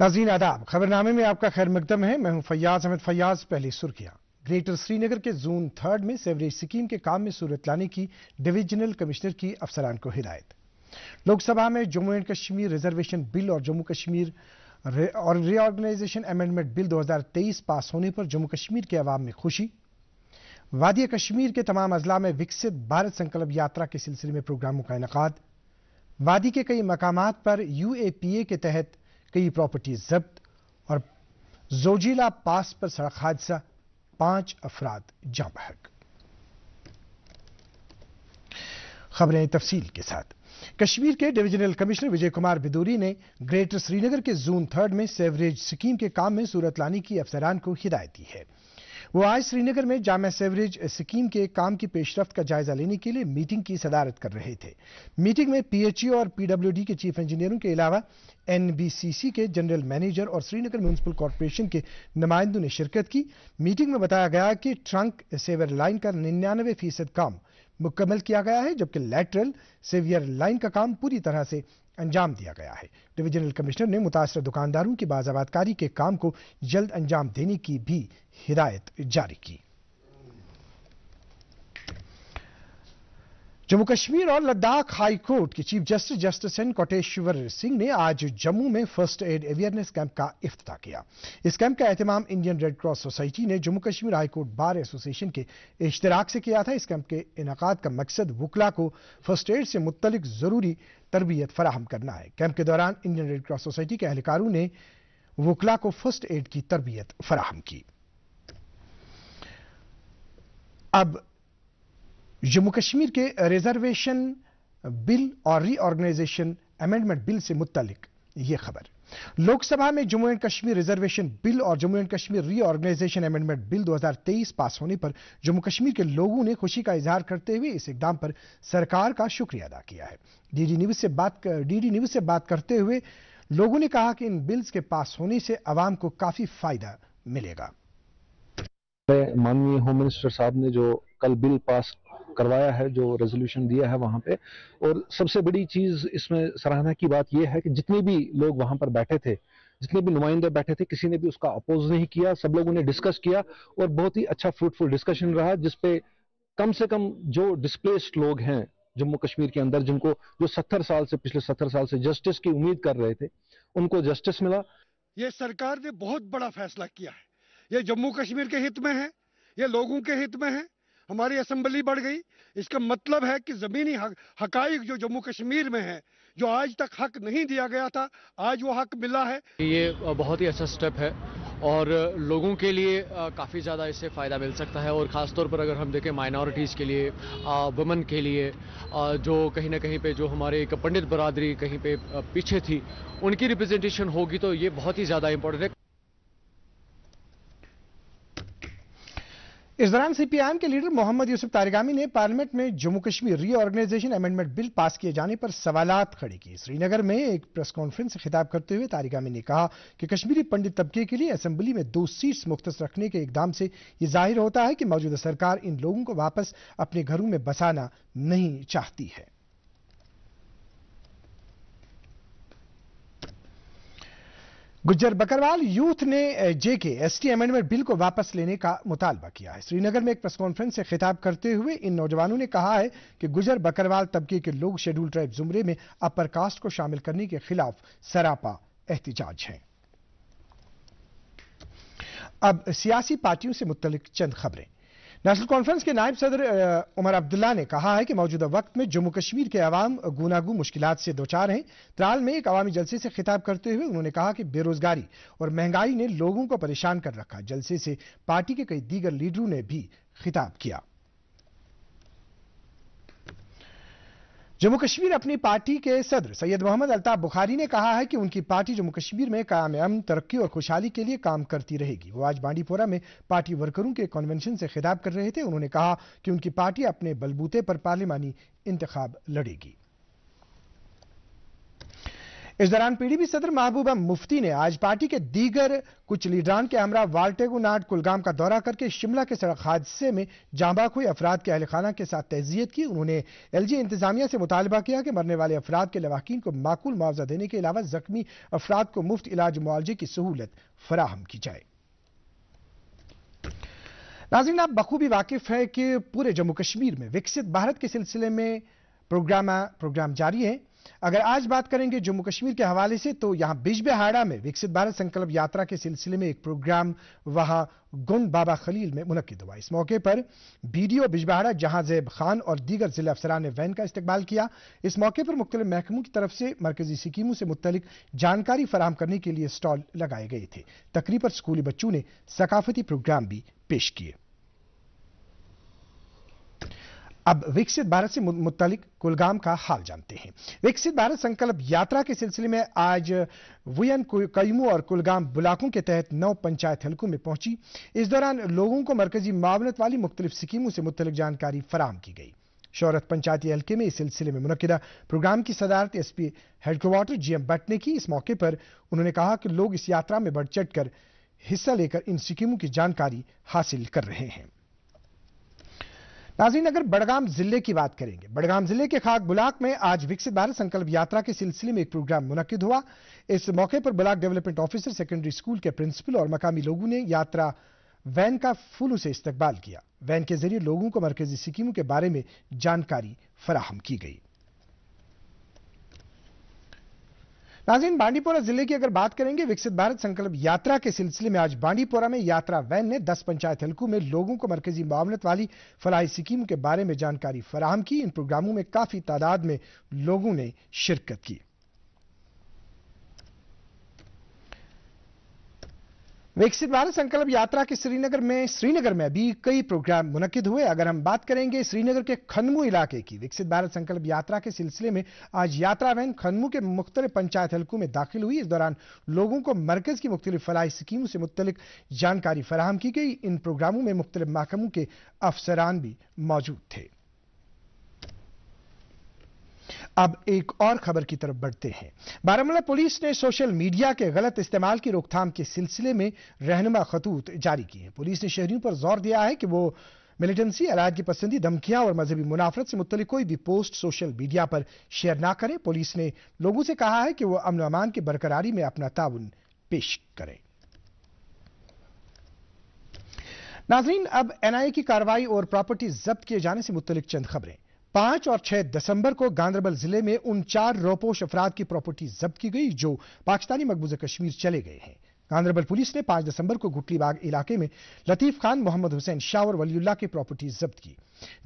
नाजीन आदाब खबरनामे में आपका खैर मकदम है मैं हूं फैयाज अहमद फैयाज पहली सुर्खियां ग्रेटर श्रीनगर के जोन थर्ड में सेवरेज स्कीम के काम में सूरत लाने की डिवीजनल कमिश्नर की अफसरान को हिदायत लोकसभा में Jammu and Kashmir reservation bill और जम्मू कश्मीर और रीऑर्गेनाइजेशन अमेंडमेंट बिल 2023 पास होने पर जम्मू कश्मीर के अवाम में खुशी वादिया कश्मीर के तमाम अजला में विकसित भारत संकल्प यात्रा के सिलसिले में प्रोग्रामों का इनका वादी के कई मकाम पर यू ए पी ए के तहत कई प्रॉपर्टी जब्त और जोजिला पास पर सड़क हादसा पांच अफराद जाँ बहक खबरें तफसील के साथ कश्मीर के डिवीजनल कमिश्नर विजय कुमार बिदूरी ने ग्रेटर श्रीनगर के जोन थर्ड में सेवरेज स्कीम के काम में सूरत लाने की अफसरान को हिदायत दी है वो आज श्रीनगर में जामा सेवरेज स्कीम के काम की पेशरफ का जायजा लेने के लिए मीटिंग की सदारत कर रहे थे मीटिंग में पीएचई और पीडब्ल्यूडी के चीफ इंजीनियरों के अलावा एनबीसीसी के जनरल मैनेजर और श्रीनगर म्यूनसिपल कॉरपोरेशन के नुमाइंदों ने शिरकत की मीटिंग में बताया गया कि ट्रंक सेवर लाइन का निन्यानवे फीसद काम मुकम्मल किया गया है जबकि लेटरल सेवियर लाइन का काम पूरी तरह से अंजाम दिया गया है डिवीजनल कमिश्नर ने मुतासर दुकानदारों की बाजाबादकारी के काम को जल्द अंजाम देने की भी हिदायत जारी की जम्मू कश्मीर और लद्दाख हाई कोर्ट के chief justice justice N Kotiswar Singh ने आज जम्मू में फर्स्ट एड अवेयरनेस कैंप का इफ्ताह किया इस कैंप का एहतमाम इंडियन रेड क्रॉस सोसाइटी ने Jammu Kashmir high court bar association के इश्तराक से किया था इस कैंप के इनका का मकसद वकला को फर्स्ट एड से मुतलिक ज़रूरी तरबियत फराहम करना है कैंप के दौरान इंडियन रेड क्रॉस सोसाइटी के अहलकारों ने वकला को फर्स्ट एड की तरबियत फराहम की अब जम्मू कश्मीर के रिजर्वेशन बिल और रीऑर्गेनाइजेशन अमेंडमेंट बिल से मुतलिक यह खबर लोकसभा में Jammu and Kashmir reservation bill और Jammu and Kashmir reorganisation amendment bill 2023 pass होने पर जम्मू कश्मीर के लोगों ने खुशी का इजहार करते हुए इस इकदाम पर सरकार का शुक्रिया अदा किया है डीडी न्यूज से बात डीडी न्यूज से बात करते हुए लोगों ने कहा कि इन बिल्स के पास होने से आवाम को काफी फायदा मिलेगा माननीय होम मिनिस्टर साहब ने जो कल बिल पास करवाया है जो रेजोल्यूशन दिया है वहाँ पे और सबसे बड़ी चीज़ इसमें सराहना की बात यह है कि जितने भी लोग वहाँ पर बैठे थे जितने भी नुमाइंदे बैठे थे किसी ने भी उसका अपोज नहीं किया सब लोगों ने डिस्कस किया और बहुत ही अच्छा फ्रूटफुल डिस्कशन रहा जिसपे कम से कम जो डिस्प्लेस्ड लोग हैं जम्मू कश्मीर के अंदर जिनको जो सत्तर साल से पिछले सत्तर साल से जस्टिस की उम्मीद कर रहे थे उनको जस्टिस मिला ये सरकार ने बहुत बड़ा फैसला किया है ये जम्मू कश्मीर के हित में है ये लोगों के हित में है हमारी असम्बली बढ़ गई इसका मतलब है कि ज़मीनी हक, हकाइक जो जम्मू कश्मीर में है जो आज तक हक नहीं दिया गया था आज वो हक मिला है ये बहुत ही अच्छा स्टेप है और लोगों के लिए काफ़ी ज़्यादा इससे फ़ायदा मिल सकता है और ख़ासतौर पर अगर हम देखें माइनॉरिटीज़ के लिए वुमन के लिए जो कहीं ना कहीं पे जो हमारे एक पंडित बरादरी कहीं पे पीछे थी उनकी रिप्रेजेंटेशन होगी तो ये बहुत ही ज़्यादा इंपॉर्टेंट है इस दौरान सीपीआईएम के लीडर मोहम्मद यूसुफ तारिगामी ने पार्लियामेंट में Jammu Kashmir reorganisation amendment bill pass किए जाने पर सवाल खड़े किए श्रीनगर में एक प्रेस कॉन्फ्रेंस से खिताब करते हुए तारिगामी ने कहा कि कश्मीरी पंडित तबके के लिए असेंबली में दो सीट्स मुख्त रखने के इकदाम से ये जाहिर होता है कि मौजूदा सरकार इन लोगों को वापस अपने घरों में बसाना नहीं चाहती है गुजर बकरवाल यूथ ने जेके एसटी अमेंडमेंट बिल को वापस लेने का मुतालबा किया है श्रीनगर में एक प्रेस कॉन्फ्रेंस से खिताब करते हुए इन नौजवानों ने कहा है कि गुजर बकरवाल तबके के लोग शेड्यूल ट्राइब जुमरे में अपर कास्ट को शामिल करने के खिलाफ सरापा एहतजाज हैं अब सियासी पार्टियों से मुतलिक चंद खबरें नेशनल कॉन्फ्रेंस के नायब सदर उमर अब्दुल्ला ने कहा है कि मौजूदा वक्त में जम्मू कश्मीर के अवाम गुनागू मुश्किल से चार हैं त्राल में एक अवामी जलसे से खिताब करते हुए उन्होंने कहा कि बेरोजगारी और महंगाई ने लोगों को परेशान कर रखा जलसे से पार्टी के कई दीगर लीडरों ने भी खिताब किया जम्मू कश्मीर अपनी पार्टी के सदर सैयद मोहम्मद अल्ताफ बुखारी ने कहा है कि उनकी पार्टी जम्मू कश्मीर में कायम अमन तरक्की और खुशहाली के लिए काम करती रहेगी वो आज बांडीपोरा में पार्टी वर्करों के कन्वेंशन से खिताब कर रहे थे उन्होंने कहा कि उनकी पार्टी अपने बलबूते पर पार्लिमानी इंतखाब लड़ेगी इस दौरान पीडीपी सदर महबूबा मुफ्ती ने आज पार्टी के दीगर कुछ लीडरान के हमरा वालटेगुनाट कुलगाम का दौरा करके शिमला के सड़क हादसे में जांबाक हुए अफराद के अहलखाना के साथ तजियत की उन्होंने एलजी इंतजामिया से मुतालबा किया कि मरने वाले अफराद के लवाकिन को माकूल मुआवजा देने के अलावा जख्मी अफराद को मुफ्त इलाज मुआवजे की सहूलत फराहम की जाए नाजरीन आप बखूबी वाकिफ है कि पूरे जम्मू कश्मीर में विकसित भारत के सिलसिले में प्रोग्राम प्रोग्राम जारी है अगर आज बात करेंगे जम्मू कश्मीर के हवाले से तो यहां बिजबेहाड़ा में विकसित भारत संकल्प यात्रा के सिलसिले में एक प्रोग्राम वहां गुंड बाबा खलील में मुनद हुआ इस मौके पर बीडीओ बिजबेहाड़ा जहां जैब खान और दीगर जिला अफसरान ने वैन का इस्तेमाल किया इस मौके पर मुख्तलिफ महकमों की तरफ से मरकजी स्कीमों से मुतलिक जानकारी फराम करने के लिए स्टॉल लगाए गए थे तकरीबन स्कूली बच्चों ने सकाफती प्रोग्राम भी पेश किए अब विकसित भारत से मुतलिक कुलगाम का हाल जानते हैं विकसित भारत संकल्प यात्रा के सिलसिले में आज वुयन कयमू और कुलगाम बुलाकों के तहत नौ पंचायत हलकों में पहुंची इस दौरान लोगों को मरकजी मावनत वाली मुख्तलिफ स्कीमों से मुतलिक जानकारी फराम की गई शौरत पंचायती हल्के में इस सिलसिले में मुनदा प्रोग्राम की सदारत S P headquarter G M Bhat ने की इस मौके पर उन्होंने कहा कि लोग इस यात्रा में बढ़ चढ़ कर हिस्सा लेकर इन स्कीमों की जानकारी हासिल कर रहे हैं नाजीन अगर बड़गाम जिले की बात करेंगे बड़गाम जिले के खाक बुलाक में आज विकसित भारत संकल्प यात्रा के सिलसिले में एक प्रोग्राम मुनद हुआ इस मौके पर block development officer secondary school के प्रिंसिपल और मकामी लोगों ने यात्रा वैन का फूलों से इस्तेबाल किया वैन के जरिए लोगों को मरकजी सिक्कीमों के बारे में जानकारी फराहम की गई नाजीन बांडीपोरा जिले की अगर बात करेंगे विकसित भारत संकल्प यात्रा के सिलसिले में आज बांडीपोरा में यात्रा वैन ने 10 पंचायत हल्कों में लोगों को मरकजी मामलत वाली फलाई स्कीम के बारे में जानकारी फराहम की इन प्रोग्रामों में काफी तादाद में लोगों ने शिरकत की विकसित भारत संकल्प यात्रा के श्रीनगर में श्रीनगर में भी कई प्रोग्राम मुनद हुए अगर हम बात करेंगे श्रीनगर के खनमू इलाके की विकसित भारत संकल्प यात्रा के सिलसिले में आज यात्रा वैन खनमू के मुख्तलिफ पंचायत हलकों में दाखिल हुई इस दौरान लोगों को मरकज की मुख्तलि फलाई स्कीमों से मुतलिक जानकारी फराहम की गई इन प्रोग्रामों में मुख्तलिफ महकमों के अफसरान भी मौजूद थे अब एक और खबर की तरफ बढ़ते हैं बारामूला पुलिस ने सोशल मीडिया के गलत इस्तेमाल की रोकथाम के सिलसिले में रहनुमा खतूत जारी किए हैं पुलिस ने शहरियों पर जोर दिया है कि वो मिलिटेंसी अलायद की पसंदी धमकियां और मजहबी मुनाफरत से मुतलिक कोई भी पोस्ट सोशल मीडिया पर शेयर ना करें पुलिस ने लोगों से कहा है कि वह अमन अमान की बरकरारी में अपना ताउन पेश करें नाजरीन अब एनआईए की कार्रवाई और प्रॉपर्टी जब्त किए जाने से मुतलिक चंद खबरें पांच और छह दिसंबर को गांधरबल जिले में उन चार रोपोश अफराद की प्रॉपर्टी जब्त की गई जो पाकिस्तानी मकबूजा कश्मीर चले गए हैं गांधरबल पुलिस ने पांच दिसंबर को गुटलीबाग इलाके में लतीफ खान मोहम्मद हुसैन शाह और वलीउल्ला की प्रॉपर्टी जब्त की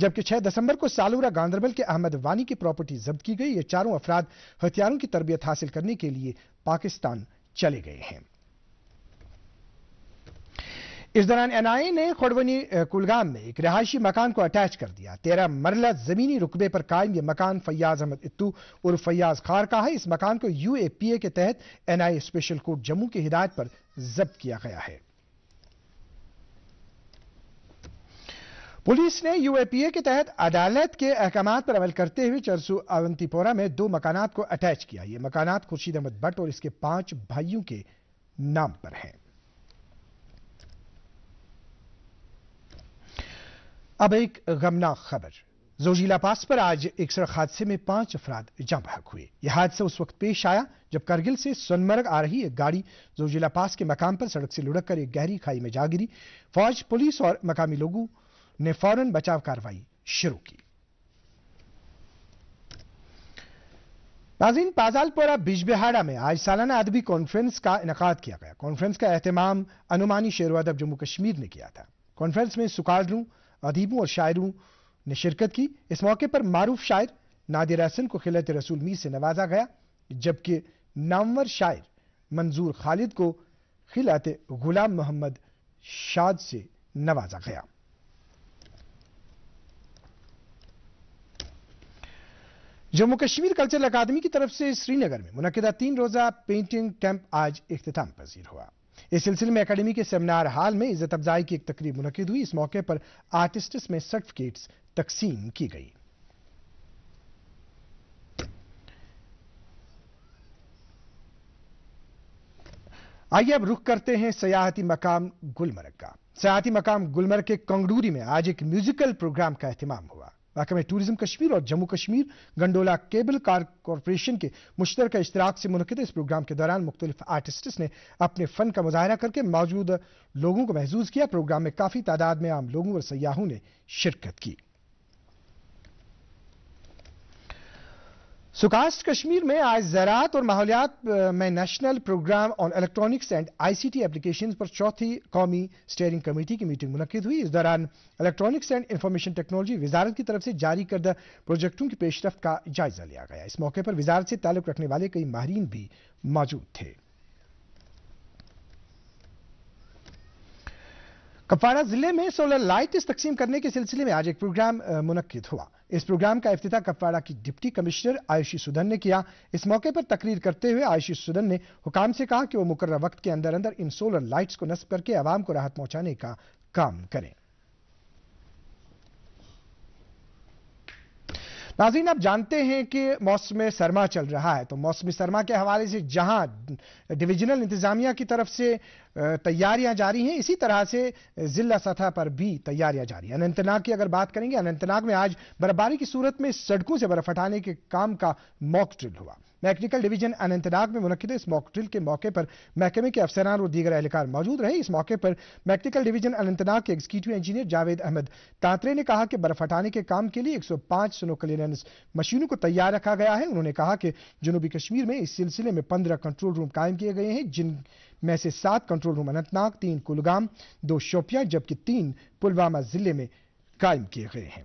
जबकि 6 दिसंबर को सालूरा गांधरबल के अहमद वानी की प्रॉपर्टी जब्त की गई ये चारों अफराद हथियारों की तरबियत हासिल करने के लिए पाकिस्तान चले गए हैं इस दौरान एनआईए ने खुड़वनी कुलगाम में एक रिहायशी मकान को अटैच कर दिया तेरह मरला जमीनी रुकबे पर कायम यह मकान फैयाज अहमद इत्तू और फैयाज खार का है इस मकान को यूएपीए के तहत एनआईए स्पेशल कोर्ट जम्मू की हिदायत पर जब्त किया गया है पुलिस ने यूएपीए के तहत अदालत के अहकाम पर अमल करते हुए चरसू अवंतीपोरा में दो मकान को अटैच किया ये मकान खुर्शीद अहमद भट्ट और इसके पांच भाइयों के नाम पर हैं अब एक गमनाक खबर जोजीला पास पर आज एक सड़क हादसे में पांच अफराद जाम बहक हुए यह हादसा उस वक्त पेश आया जब करगिल से सोनमर्ग आ रही एक गाड़ी जोजीला पास के मकाम पर सड़क से लुढ़क कर एक गहरी खाई में जा गिरी फौज पुलिस और मकामी लोगों ने फौरन बचाव कार्रवाई शुरू की नाजीन पाजालपुरा बिजबिहाड़ा में आज सालाना अदबी कॉन्फ्रेंस का इनका किया गया कॉन्फ्रेंस का अहतमाम अनुमानी शेरवादब जम्मू कश्मीर ने किया था कॉन्फ्रेंस में सुकालरू अदीबों और शायरों ने शिरकत की इस मौके पर मारूफ शायर नादिर हसन को खिलत रसूल मीर से नवाजा गया जबकि नामवर शायर मंजूर खालिद को खिलत गुलाम मोहम्मद शाद से नवाजा गया जम्मू कश्मीर कल्चरल अकादमी की तरफ से श्रीनगर में मुनदा तीन रोजा पेंटिंग कैंप आज इख्ताम पजीर हुआ इस सिलसिले में अकेडमी के सेमिनार हाल में इज्जत अफजाई की एक तकरीब मुनद हुई इस मौके पर आर्टिस्ट्स में सर्टिफिकेट्स तकसीम की गई आइए अब रुख करते हैं सयाहती मकाम गुलमर्ग का सयाहती मकाम गुलमर्ग के कंगडूरी में आज एक म्यूजिकल प्रोग्राम का अहतमाम हुआ महकमे में टूरिज्म कश्मीर और Jammu Kashmir gondola cable car corporation के मुश्तर इश्तराक से मुनद इस प्रोग्राम के दौरान मुख्तलिफ आर्टिस्ट्स ने अपने फन का मुजाहरा करके मौजूद लोगों को महजूज किया प्रोग्राम में काफ़ी तादाद में आम लोगों और सयाहों ने शिरकत की सुकास्ट कश्मीर में आज ज़रात और माहौलियात में national programme on electronics and ICT applications पर चौथी कौमी स्टेयरिंग कमेटी की मीटिंग मुनद हुई इस दौरान इलेक्ट्रॉनिक्स एंड इंफॉर्मेशन टेक्नोलॉजी वजारत की तरफ से जारी करदा प्रोजेक्टों की पेशरफ का जायजा लिया गया इस मौके पर वजारत से ताल्लुक रखने वाले कई माहरीन भी मौजूद थे कपवाड़ा जिले में सोलर लाइट्स तकसीम करने के सिलसिले में आज एक प्रोग्राम मुनद हुआ इस प्रोग्राम का अफ्ताह कपवाड़ा की डिप्टी कमिश्नर आयुषी सुदन ने किया इस मौके पर तकरीर करते हुए आयुषी सुदन ने हुकाम से कहा कि वो मुकर्र वक्त के अंदर अंदर इन सोलर लाइट्स को नस्ब करके आवाम को राहत पहुंचाने का काम करें नाजीन आप जानते हैं कि मौसम सरमा चल रहा है तो मौसम सरमा के हवाले से जहां डिविजनल इंतजामिया की तरफ से तैयारियां जारी हैं इसी तरह से जिला सतह पर भी तैयारियां जारी हैं अनंतनाग की अगर बात करेंगे अनंतनाग में आज बर्फबारी की सूरत में सड़कों से बर्फ हटाने के काम का मॉक ड्रिल हुआ मैकेनिकल डिवीजन अनंतनाग में मुनद इस मॉक ड्रिल के मौके पर महकमे के अफसरान और दीगर एहलकार मौजूद रहे इस मौके पर मैकेनिकल डिवीजन अनंतनाग के एग्जीक्यूटिव इंजीनियर जावेद अहमद तांतरे ने कहा कि बर्फ हटाने के काम के लिए पांच सनो क्लियरेंस मशीनों को तैयार रखा गया है उन्होंने कहा कि जनूबी कश्मीर में इस सिलसिले में पंद्रह कंट्रोल रूम कायम किए गए हैं जिन में से सात कंट्रोल रूम अनंतनाग तीन कुलगाम दो शोपियां जबकि तीन पुलवामा जिले में कायम किए गए हैं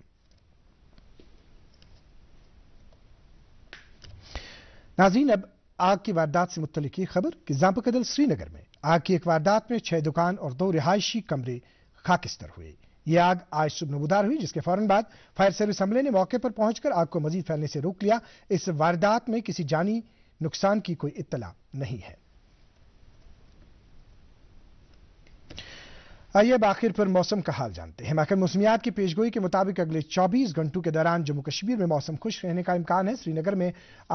नाजीन अब आग की वारदात से मुतल की खबर कि कदल श्रीनगर में आग की एक वारदात में छह दुकान और दो रिहायशी कमरे खाकिस्तर हुए यह आग आज सुबह नबूदार हुई जिसके फौरन बाद फायर सर्विस अमले ने मौके पर पहुंचकर आग को मजीद फैलने से रोक लिया इस वारदात में किसी जानी नुकसान की कोई इतला नहीं है आइए अब आखिर पर मौसम का हाल जानते हैं महकमे मौसमियात की पेशगोई के मुताबिक अगले 24 घंटों के दौरान जम्मू कश्मीर में मौसम खुश रहने का इम्कान है श्रीनगर में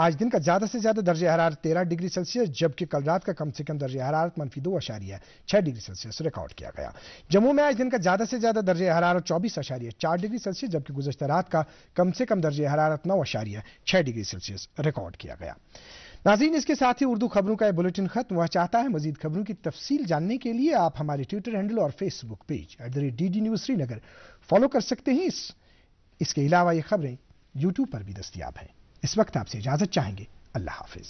आज दिन का ज्यादा से ज्यादा दर्ज हरारत तेरह डिग्री सेल्सियस जबकि कल रात का कम से कम दर्ज हरारत मनफी दो अशारिया छह डिग्री सेल्सियस रिकॉर्ड किया गया जम्मू में आज दिन का ज्यादा से ज्यादा दर्ज हरारत चौबीस अशारिया चार डिग्री सेल्सियस जबकि गुजशत रात का कम से कम दर्ज हरारत नौ अशारिया छह डिग्री सेल्सियस रिकॉर्ड किया गया नाजीन इसके साथ ही उर्दू खबरों का यह बुलेटिन खत्म हुआ चाहता है मजीद खबरों की तफसील जानने के लिए आप हमारे ट्विटर हैंडल और Facebook page at the rate D D news Srinagar follow कर सकते हैं इस इसके अलावा ये खबरें यूट्यूब पर भी दस्तियाब हैं इस वक्त आपसे इजाजत चाहेंगे अल्लाह हाफिज